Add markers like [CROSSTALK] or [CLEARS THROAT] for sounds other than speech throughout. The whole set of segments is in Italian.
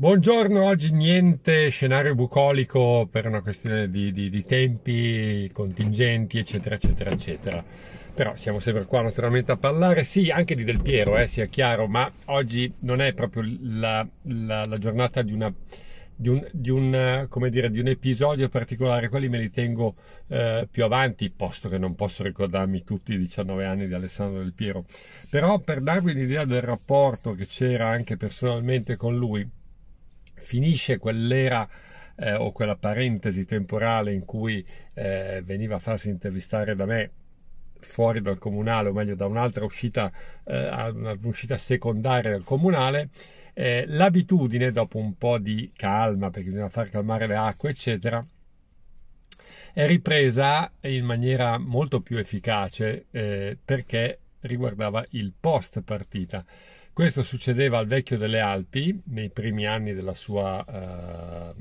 Buongiorno, oggi niente scenario bucolico per una questione di, di, di, tempi, contingenti, eccetera, eccetera, eccetera. Però siamo sempre qua naturalmente a parlare, sì, anche di Del Piero, eh, sia chiaro, ma oggi non è proprio la, la, la giornata di, una, un, un, dire, di un, episodio particolare, quelli me li tengo eh, più avanti, posto che non posso ricordarmi tutti i 19 anni di Alessandro Del Piero. Però per darvi un'idea del rapporto che c'era anche personalmente con lui, finisce quell'era eh, o quella parentesi temporale in cui eh, veniva a farsi intervistare da me fuori dal comunale, o meglio da un'altra uscita, eh, un'uscita secondaria del comunale, eh, l'abitudine, dopo un po' di calma, perché bisogna far calmare le acque, eccetera, è ripresa in maniera molto più efficace eh, perché riguardava il post partita. Questo succedeva al vecchio delle Alpi nei primi anni della sua eh,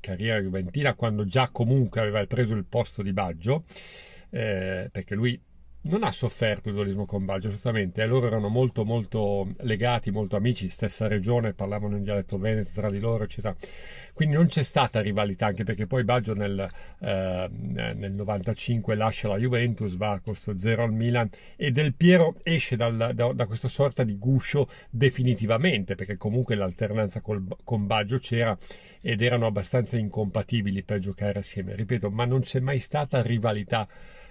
carriera juventina, quando già comunque aveva preso il posto di Baggio, eh, perché lui non ha sofferto il dualismo con Baggio, assolutamente. Eh, loro erano molto, molto legati, molto amici, stessa regione, parlavano in dialetto veneto tra di loro, eccetera. Quindi non c'è stata rivalità, anche perché poi Baggio nel, eh, nel 95 lascia la Juventus, va a costo zero al Milan e Del Piero esce dal, da, da, questa sorta di guscio definitivamente, perché comunque l'alternanza col, con Baggio c'era ed erano abbastanza incompatibili per giocare assieme, ripeto, ma non c'è mai stata rivalità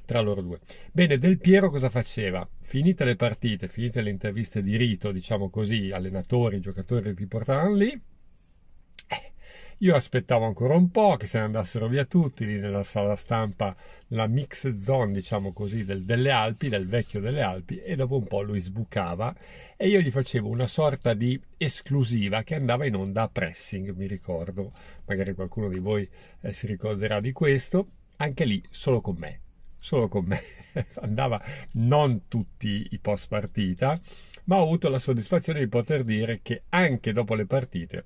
tra loro due. Bene, Del Piero cosa faceva? Finite le partite, finite le interviste di rito, diciamo così, allenatori, giocatori che ti portavano lì. Eh, io aspettavo ancora un po' che se ne andassero via tutti lì nella sala stampa, la mix zone, diciamo così, del, delle Alpi, del vecchio delle Alpi, e dopo un po' lui sbucava e io gli facevo una sorta di esclusiva che andava in onda a pressing, mi ricordo, magari qualcuno di voi eh, si ricorderà di questo, anche lì solo con me solo con me, [LAUGHS] andava non tutti i post partita, ma ho avuto la soddisfazione di poter dire che anche dopo le partite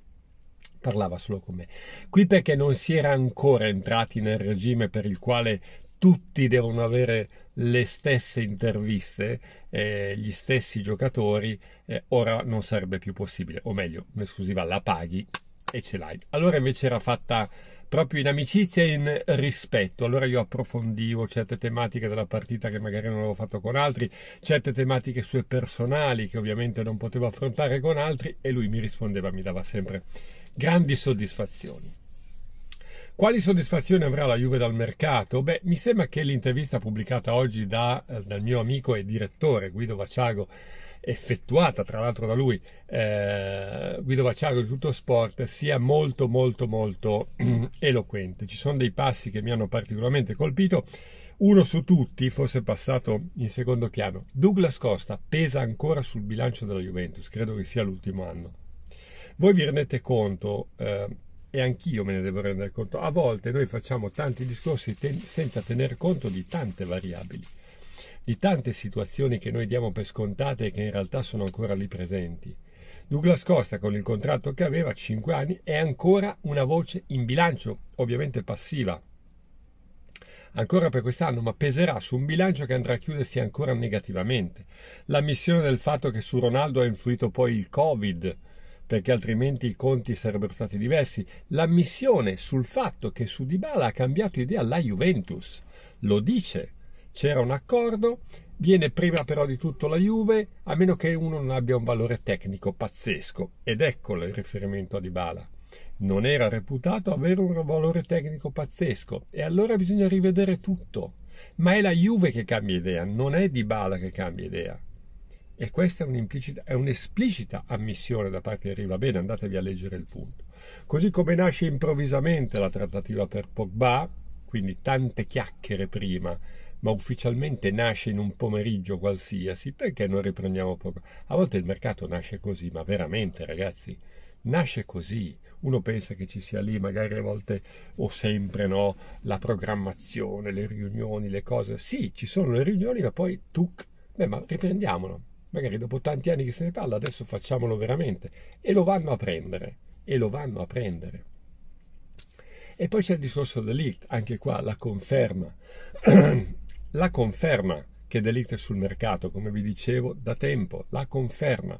parlava solo con me. Qui perché non si era ancora entrati nel regime per il quale tutti devono avere le stesse interviste, eh, gli stessi giocatori, eh, ora non sarebbe più possibile, o meglio, un'esclusiva la paghi e ce l'hai. Allora invece era fatta proprio in amicizia e in rispetto. Allora io approfondivo certe tematiche della partita che magari non avevo fatto con altri, certe tematiche sue personali che ovviamente non potevo affrontare con altri e lui mi rispondeva, mi dava sempre grandi soddisfazioni. Quali soddisfazioni avrà la Juve dal mercato? Beh, mi sembra che l'intervista pubblicata oggi da, eh, dal mio amico e direttore Guido Vaciago effettuata tra l'altro da lui, eh, Guido Vacciago di Tutto Sport, sia molto molto molto [CLEARS THROAT] eloquente. Ci sono dei passi che mi hanno particolarmente colpito. Uno su tutti, forse passato in secondo piano, Douglas Costa pesa ancora sul bilancio della Juventus, credo che sia l'ultimo anno. Voi vi rendete conto, eh, e anch'io me ne devo rendere conto, a volte noi facciamo tanti discorsi ten- senza tener conto di tante variabili di tante situazioni che noi diamo per scontate e che in realtà sono ancora lì presenti. Douglas Costa con il contratto che aveva 5 anni è ancora una voce in bilancio, ovviamente passiva. Ancora per quest'anno, ma peserà su un bilancio che andrà a chiudersi ancora negativamente. L'ammissione del fatto che su Ronaldo ha influito poi il Covid, perché altrimenti i conti sarebbero stati diversi. L'ammissione sul fatto che su Dybala ha cambiato idea la Juventus. Lo dice c'era un accordo, viene prima però di tutto la Juve, a meno che uno non abbia un valore tecnico pazzesco. Ed ecco il riferimento a Dybala. Non era reputato avere un valore tecnico pazzesco e allora bisogna rivedere tutto. Ma è la Juve che cambia idea, non è Dybala che cambia idea. E questa è, un'esplicita ammissione da parte di Riva. Bene, andatevi a leggere il punto. Così come nasce improvvisamente la trattativa per Pogba, quindi tante chiacchiere prima ma ufficialmente nasce in un pomeriggio qualsiasi, perché non riprendiamo poco? A volte il mercato nasce così, ma veramente ragazzi, nasce così. Uno pensa che ci sia lì, magari a volte o sempre, no, la programmazione, le riunioni, le cose. Sì, ci sono le riunioni, ma poi tuc, beh, ma riprendiamolo. Magari dopo tanti anni che se ne parla, adesso facciamolo veramente. E lo vanno a prendere. E lo vanno a prendere. E poi c'è il discorso dell'IT, anche qua la conferma [CLEARS THROAT] la conferma che Delict è sul mercato, come vi dicevo da tempo, la conferma.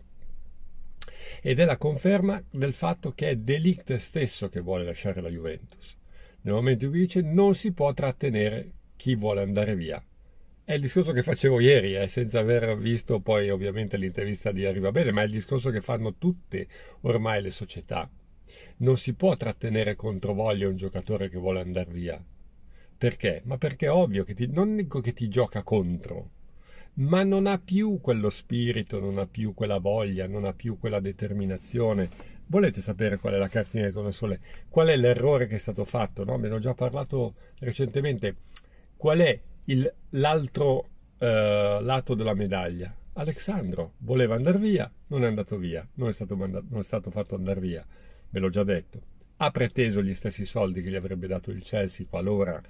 Ed è la conferma del fatto che è Delict stesso che vuole lasciare la Juventus. Nel momento in cui dice non si può trattenere chi vuole andare via. È il discorso che facevo ieri, eh, senza aver visto poi ovviamente l'intervista di Arriva Bene, ma è il discorso che fanno tutte ormai le società. Non si può trattenere contro voglia un giocatore che vuole andare via perché? Ma perché è ovvio che ti, non dico che ti gioca contro, ma non ha più quello spirito, non ha più quella voglia, non ha più quella determinazione. Volete sapere qual è la cartina del console? Qual è l'errore che è stato fatto? No? Me ne ho già parlato recentemente. Qual è il, l'altro eh, lato della medaglia? Alessandro voleva andare via, non è andato via, non è, stato mandato, non è stato fatto andare via, ve l'ho già detto. Ha preteso gli stessi soldi che gli avrebbe dato il Chelsea qualora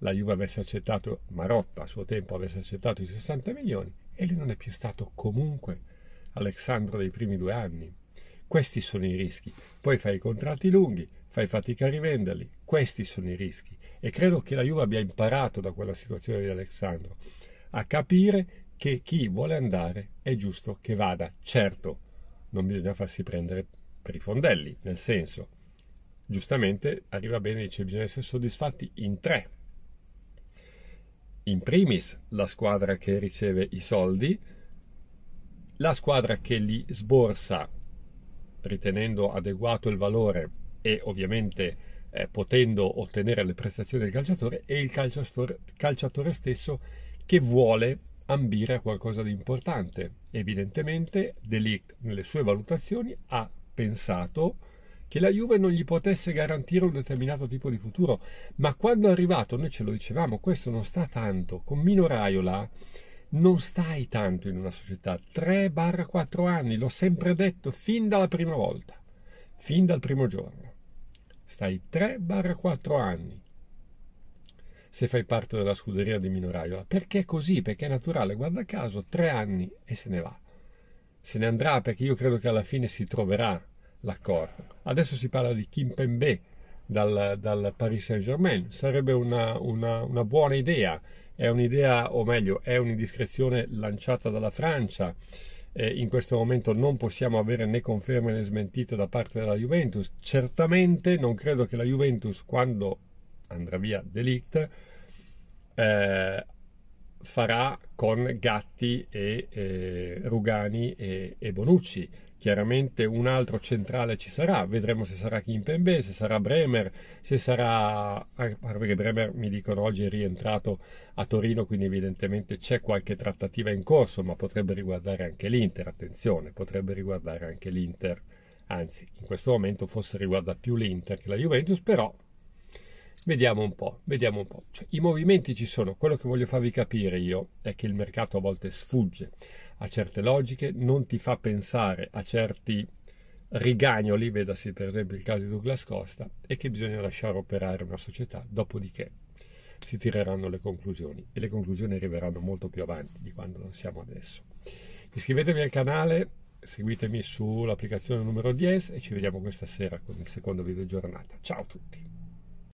la Juve avesse accettato, Marotta a suo tempo avesse accettato i 60 milioni e lui non è più stato comunque Alessandro dei primi due anni. Questi sono i rischi. Poi fai i contratti lunghi, fai fatica a rivenderli. Questi sono i rischi. E credo che la Juve abbia imparato da quella situazione di Alessandro a capire che chi vuole andare è giusto che vada. Certo, non bisogna farsi prendere per i fondelli, nel senso, giustamente arriva bene e dice bisogna essere soddisfatti in tre in primis la squadra che riceve i soldi, la squadra che li sborsa ritenendo adeguato il valore e ovviamente eh, potendo ottenere le prestazioni del calciatore e il calciatore, calciatore stesso che vuole ambire a qualcosa di importante. Evidentemente Delict nelle sue valutazioni ha pensato che la Juve non gli potesse garantire un determinato tipo di futuro, ma quando è arrivato, noi ce lo dicevamo, questo non sta tanto, con Mino Raiola non stai tanto in una società, 3-4 anni, l'ho sempre detto fin dalla prima volta, fin dal primo giorno, stai 3-4 anni se fai parte della scuderia di Mino Raiola, perché è così, perché è naturale, guarda caso, 3 anni e se ne va. Se ne andrà perché io credo che alla fine si troverà l'accordo. Adesso si parla di Kim Pembe dal, dal Paris Saint-Germain, sarebbe una, una, una buona idea, è un'idea, o meglio, è un'indiscrezione lanciata dalla Francia. Eh, in questo momento non possiamo avere né conferme né smentite da parte della Juventus. Certamente non credo che la Juventus, quando andrà via Delict, eh, farà con Gatti e eh, Rugani e, e, Bonucci. Chiaramente un altro centrale ci sarà, vedremo se sarà Kimpembe, se sarà Bremer, se sarà... a parte che Bremer mi dicono oggi è rientrato a Torino, quindi evidentemente c'è qualche trattativa in corso, ma potrebbe riguardare anche l'Inter, attenzione, potrebbe riguardare anche l'Inter, anzi in questo momento forse riguarda più l'Inter che la Juventus, però Vediamo un po', vediamo un po'. Cioè, I movimenti ci sono, quello che voglio farvi capire io è che il mercato a volte sfugge a certe logiche, non ti fa pensare a certi rigagnoli, vedasi per esempio il caso di Douglas Costa, e che bisogna lasciare operare una società, dopodiché si tireranno le conclusioni e le conclusioni arriveranno molto più avanti di quando non siamo adesso. Iscrivetevi al canale, seguitemi sull'applicazione numero 10 e ci vediamo questa sera con il secondo video giornata. Ciao a tutti!